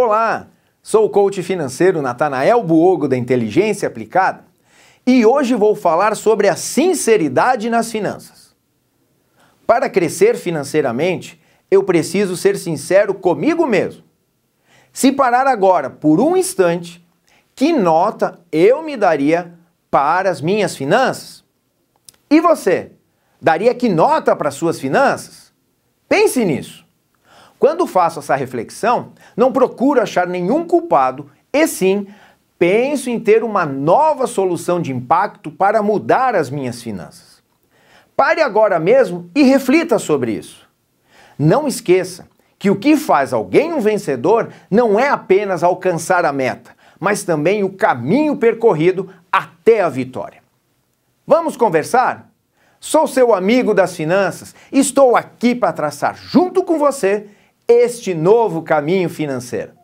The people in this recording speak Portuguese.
Olá, sou o coach financeiro Natanael Buogo da Inteligência Aplicada e hoje vou falar sobre a sinceridade nas finanças. Para crescer financeiramente, eu preciso ser sincero comigo mesmo. Se parar agora por um instante, que nota eu me daria para as minhas finanças? E você, daria que nota para as suas finanças? Pense nisso. Quando faço essa reflexão, não procuro achar nenhum culpado, e sim penso em ter uma nova solução de impacto para mudar as minhas finanças. Pare agora mesmo e reflita sobre isso. Não esqueça que o que faz alguém um vencedor não é apenas alcançar a meta, mas também o caminho percorrido até a vitória. Vamos conversar? Sou seu amigo das finanças e estou aqui para traçar junto com você este novo caminho financeiro.